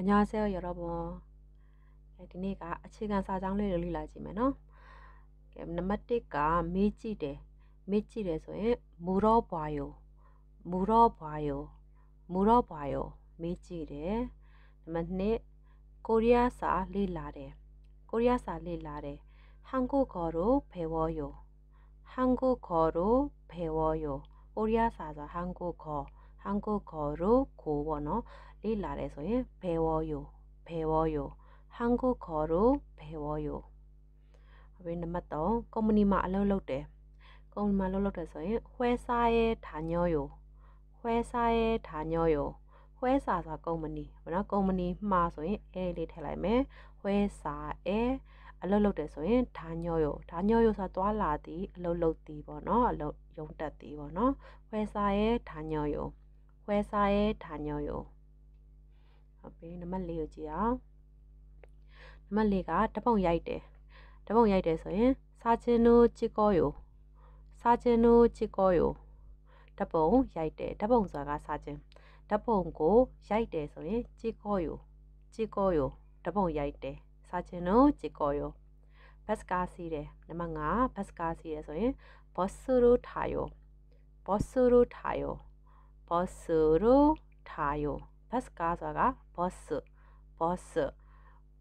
အညာဆဲရောတော့ဘောအဲဒီနေ့ကအခြေခံစာကြောင်းလေးတွေလေ့လာကြည့်မယ်နော်ကဲနံပါတ်1ကမေးကြည့်တယ်မေးကြည့်တယ်ဆိုရင်မူရောဘွာယောမူရောဘွာယောမူရောဘွာယောမေးကြည့်တယ်နံပါတ်2ကိုရီးယားစာလေ့လာတယ်ကိုရီးယားစာလေ့လာတယ်ဟန်ကိုခေါ်တော့ဖေဝောယောဟန်ကိုခေါ်တော့ဖေဝောယောကိုရီးယားစာဆိုဟန်ကိုခေါ်ဟန်ကိုခေါ်ရိုကိုပေါ့နော်လေ့လာတယ်ဆိုရင်ဘဲဝောယိုဘဲဝောယိုဟန်ကိုခေါ်ရိုဘဲဝောယိုအပြင်နံပါတ်3ကုမ္ပဏီမှာအလုပ်လုပ်တယ်ကုမ္ပဏီမှာလုပ်လုပ်တယ်ဆိုရင်ခွဲစားရဲ့ဌာညောယိုခွဲစားရဲ့ဌာညောယိုခွဲစားဆိုတာကုမ္ပဏီပေါ့နော်ကုမ္ပဏီမှာဆိုရင်အဲလေးထည့်လိုက်မယ်ခွဲစားအဲအလုပ်လုပ်တယ်ဆိုရင်ဓာညောရောဓာညောရောဆိုတာသွားလာသည်အလုပ်လုပ်သည်ပေါ့နော်အလုပ်ရုံတက်သည်ပေါ့နော်ခွဲစားရဲ့ဓာညောရော회사의다녀 요. 오케 이. 넘버4 요, 지 야. 넘버4가다봉야이 대. 다봉야이대서에사진을찍어 요. 사진을찍어 요. 다봉야이 대. 다봉자가사 진. 다봉고야이대서에찍어 요. 찍어 요. 다봉야이 대. 사진을찍어 요. bus ကားစီးတယ်နံပါတ်5 bus ကားစီးတယ်ဆိုရင် bus ရိုထိုင်ယို bus ရိုထိုင်ယို버스로타 요. 버스가ဆိုတာက bus bus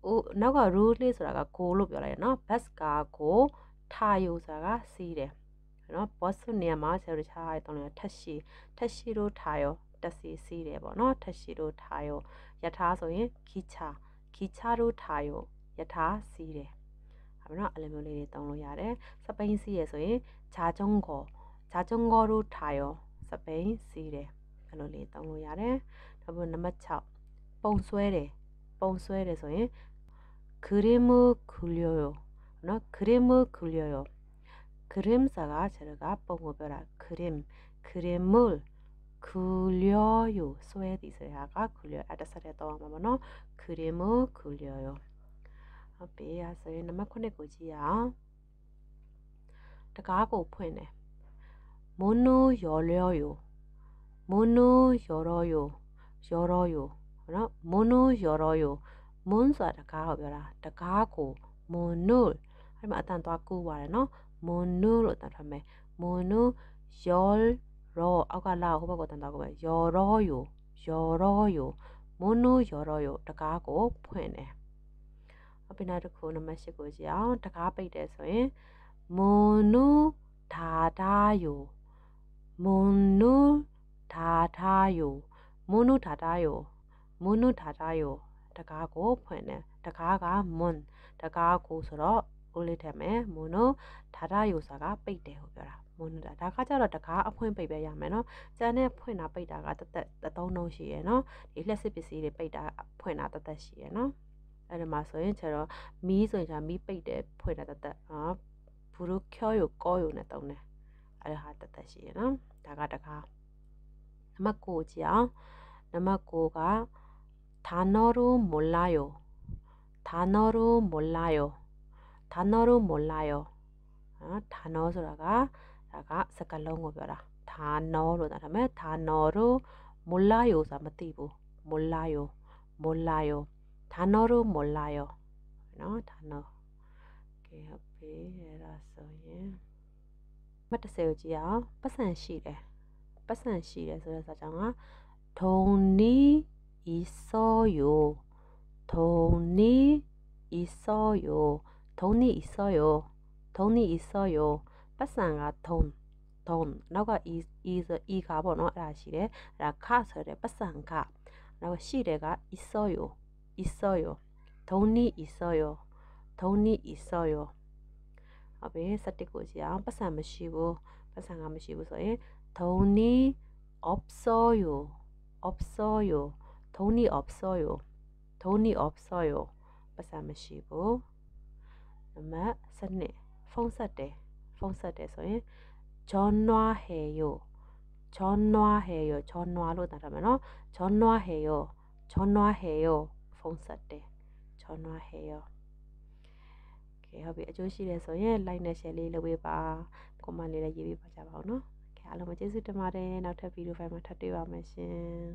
ဦးနောက်က road လေးဆိုတာက go လို့ပြောလိုက်ရနော် bus က go ထားယူဆိုတာကစီးတယ်နော် bus နေရာမှာဆရာတို့ချားရတဲ့တော့ထက်ရှိထက်ရှိတို့ထားရောတက်စီစီးတယ်ပေါ့နော်ထက်ရှိတို့ထားရောယထာဆိုရင်ခီချာခီချာတို့ထားရောယထာစီးတယ်ဟုတ်နော်အဲ့လိုမျိုးလေးတွေတောင်းလို့ရတယ်စပိန်စီးရဆိုရင်ဂျာဂျုံကိုဂျာဂျုံကိုတို့ထားရောစပိန်စီးတယ်အဲ့လိုလေးတောင်းလို့ရတယ်နောက်ပြီးနံပါတ်6ပုံဆွဲတယ်ပုံဆွဲတယ်ဆိုရင်그림을그려요နော်그림을그려요그림사가제가ပုံကိုပြောတာ그림그림을그려요ဆွဲသည်ဆိုတာက그려အတက်ဆက်တဲ့တော့မှာပေါ့နော်그림을그려요ဟုတ်ပြီအဲဆိုရင်နံပါတ်9ကိုကြည့်ရအောင်တကားကိုဖွင့်တယ်모노열려 요. mono yoroyo yoroyo နော် mono yoroyo mon ဆိုတာတကားကိုပြောတာတကားကို mono အဲ့မှာအတန်သွားကူးပါတယ်နော် mono လို့တတ်ထားမယ် mono yoro အောက်ကလာဟိုဘက်ကိုတန်သွားကိုပဲ yoroyo yoroyo mono yoroyo တကားကိုဖွင့်တယ်အပင်နာတစ်ခုနံပါတ်၈ကိုကြည့်အောင်တကားပိတ်တယ်ဆိုရင် mono ဒါဒါယို mono ဓာတာယိုမွနုဓာတာယိုမွနုဓာတာယိုတကားကိုဖွင့်တယ်တကားကမွန်တကားကိုဆိုတော့ဦးလေးထက်မယ်မွနုဓာတာယိုစာကပိတ်တယ်ကိုပြောတာမွနုဓာတာကကြတော့တကားအဖွင့်ပိတ်ပဲရမယ်နော်ကျန်တဲ့ဖွင့်တာပိတ်တာကတသက်အသုံးလုံးရှိရယ်နော်ဒီလက်စစ်ပစ္စည်းတွေပိတ်တာဖွင့်တာတသက်ရှိရယ်နော်အဲ့ဒီမှာဆိုရင်ကျတော့မီးဆိုရင်ကျမီးပိတ်တယ်ဖွင့်တာတသက်ဟာဘူရုကျော်ယိုကောယိုနဲ့တုံးတယ်အဲ့ဒါဟာတသက်ရှိရယ်နော်ဒါကတကားနံပါတ်9ကြည့်အောင်နံပါတ်9ကဒါနော်ရူမလာယောဒါနော်ရူမလာယောဒါနော်ရူမလာယောဒါနော်ဆိုတာကဒါကစကလုံးကိုပြောတာဒါနော်လို့ဒါပေမဲ့ဒါနော်ရူမလာယောဆိုတာမသိဘူးမလာယောမလာယောဒါနော်ရူမလာယောနော်ဒါနော်ကဲဟုတ်ပြီအဲ့ဒါဆိုရင်မတ်တစ်ဆယ်ကိုကြည့်အောင်ပတ်စံရှိတယ်ပတ်စံရှိတယ်ဆိုတဲ့စာကြောင့်ကထုံနီဤစောယိုထုံနီဤစောယိုထုံနီဤစောယိုထုံနီဤစောယိုပတ်စံကထုံထုံနောက်က is is ဤခါပေါ့နော်အဲ့ဒါရှိတယ်အဲ့ဒါခဆိုတဲ့ပတ်စံခနောက်ရှိတယ်က isoyo isoyo ထုံနီ isoyo ထုံနီ isoyo ဟုတ်ပြီစက်တစ်ကိုကြည့်အောင်ပတ်စံမရှိဘူးပတ်စံကမရှိဘူးဆိုရင်돈이없어 요. 없어 요. 돈이없어 요. 돈이없어 요. ပတ်စမရှိဘူး။နံပါတ်7ဖုန်းဆက်တယ်။ဖုန်းဆက်တယ်ဆိုရင်ဂျွန်နွားဟေယိုဂျွန်နွားဟေယိုဂျွန်နွားလို့တာထားမယ်နော်။ဂျွန်နွားဟေယိုဂျွန်နွားဟေယိုဖုန်းဆက်တယ်။ဂျွန်နွားဟေယိုကဲဟုတ်ပြီအကျိုးရှိတယ်ဆိုရင် like နဲ့ share လေးလုပ်ပေးပါ။ကွန်မန့်လေးလည်းရေးပေးပါကြပါဦးနော်။အားလုံးကျေးဇူးတင်ပါတယ်နောက်ထပ်ဗီဒီယိုဖိုင်မှာထပ်တွေ့ပါမယ်ရှင်